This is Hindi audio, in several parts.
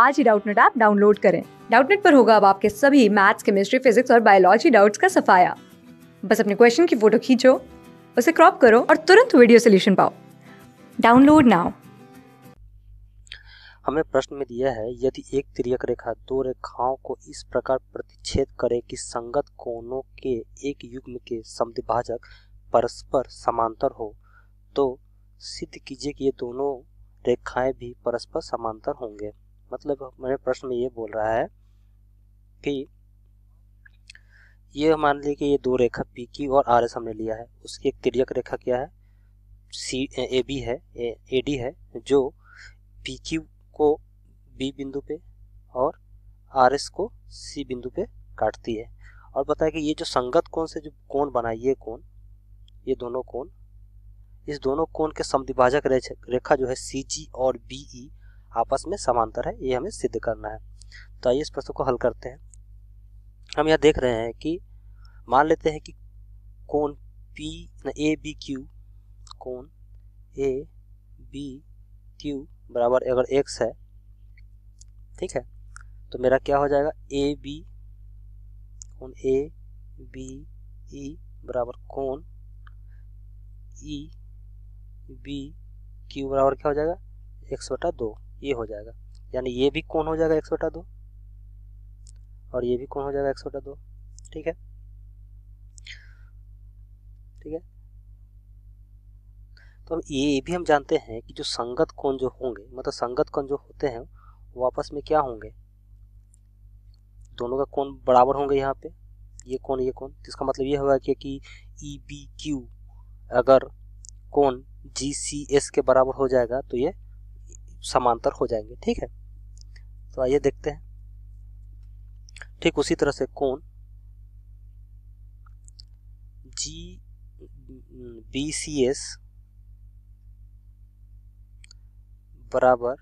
आज ही डाउटनेट ऐप डाउनलोड करें डाउटनेट पर होगा अब आपके सभी मैथ्स केमिस्ट्री फिजिक्स और बायोलॉजी डाउट्स का सफाया बस अपने क्वेश्चन की फोटो खींचो उसे क्रॉप करो और तुरंत वीडियो सोल्यूशन पाओ डाउनलोड नाउ हमें प्रश्न में दिया है यदि एक त्रियक रेखा दो रेखाओं को इस प्रकार प्रतिच्छेद करे कि संगत कोणों के एक युग्म के समद्विभाजक परस्पर समांतर हो तो सिद्ध कीजिए कि ये दोनों रेखाएं भी परस्पर समांतर होंगे मतलब मेरे प्रश्न में ये बोल रहा है कि ये मान लीजिए कि ये दो रेखा पी की और आर एस हमने लिया है उसकी एक तिरक रेखा क्या है सी ए बी है ए डी है जो पी क्यू को बी बिंदु पे और आर एस को सी बिंदु पे काटती है और बताया कि ये जो संगत कोण से जो कोण बना ये कोण ये दोनों कोण इस दोनों कोण के समिभाजक रेखा जो है सी जी और बी ई e आपस में समांतर है ये हमें सिद्ध करना है तो आइए इस प्रश्न को हल करते हैं हम यहाँ देख रहे हैं कि मान लेते हैं कि कौन पी ए बी क्यू कौन ए बी क्यू बराबर अगर एक्स है ठीक है तो मेरा क्या हो जाएगा ए बी कौन ए बी ई बराबर कौन ई बी क्यू बराबर क्या हो जाएगा एक्स बटा दो ये हो जाएगा यानी ये भी कौन हो जाएगा एक सोटा दो और ये भी कौन हो जाएगा एक सोटा दो ठीक है ठीक है तो ये भी हम जानते हैं कि जो संगत कोण जो होंगे मतलब संगत कोण जो होते हैं वो आपस में क्या होंगे दोनों का कोण बराबर होंगे यहाँ पे ये कोण ये कोण इसका मतलब ये होगा कि कि ई बी क्यू अगर कोण जी सी एस के बराबर हो जाएगा तो ये समांतर हो जाएंगे ठीक है तो आइए देखते हैं ठीक उसी तरह से कोण जी बी सी एस बराबर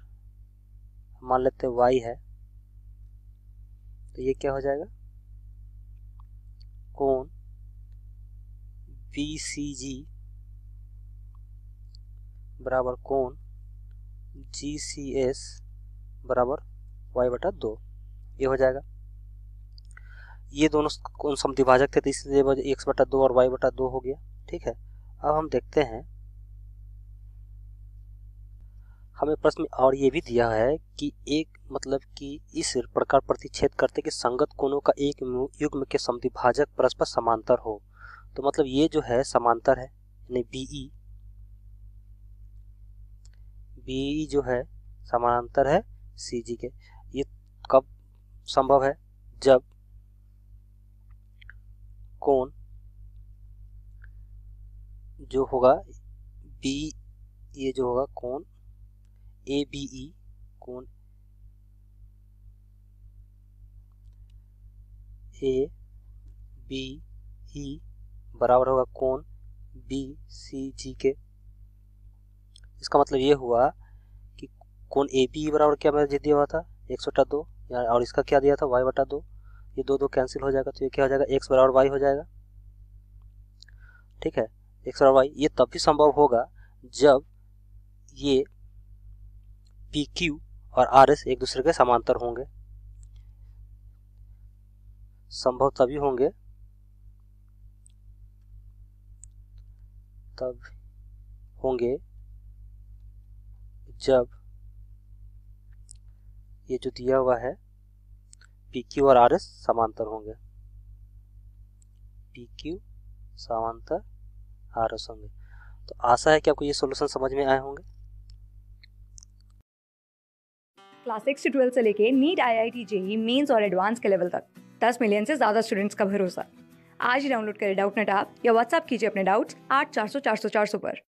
मान लेते वाई है तो ये क्या हो जाएगा कोण बी सी जी बराबर कोण जी सी एस बराबर वाई बटा दो ये हो जाएगा ये दोनों कौन समद्विभाजक थे तो इसलिए एक्स बटा दो और वाई बटा दो हो गया ठीक है अब हम देखते हैं हमें प्रश्न और ये भी दिया है कि एक मतलब कि इस प्रकार प्रतिच्छेद करते कि संगत कोणों का एक युग्म के समिभाजक परस्पर समांतर हो तो मतलब ये जो है समांतर है यानी बी ई e। बी जो है समानांतर है सी जी के ये कब संभव है जब कोण जो होगा बी ये जो होगा कोण ए बी ई कोण ए बी ई बराबर होगा कोण बी सी जी के इसका मतलब ये हुआ कि कौन ए पी बराबर क्या मैंने दिया हुआ था एक्स बटा दो और इसका क्या दिया था वाई बटा दो ये दो दो कैंसिल हो जाएगा तो ये क्या हो जाएगा एक्स बराबर वाई हो जाएगा ठीक है एक्स बराबर वाई ये तब भी संभव होगा जब ये पी क्यू और आर एस एक दूसरे के समांतर होंगे संभव तभी होंगे तब होंगे जब ये जो दिया हुआ है PQ और RS समांतर होंगे PQ समांतर RS होंगे तो आशा है कि आपको ये सोल्यूशन समझ में आए होंगे क्लास सिक्स से ट्वेल्थ से लेके NEET I I T JEE mains और एडवांस के लेवल तक दस मिलियन से ज़्यादा स्टूडेंट्स का भरोसा आज ही डाउनलोड करें डाउट नेट आप या व्हाट्सएप कीजिए अपने डाउट्स आठ चार सौ चार सौ चार सौ पर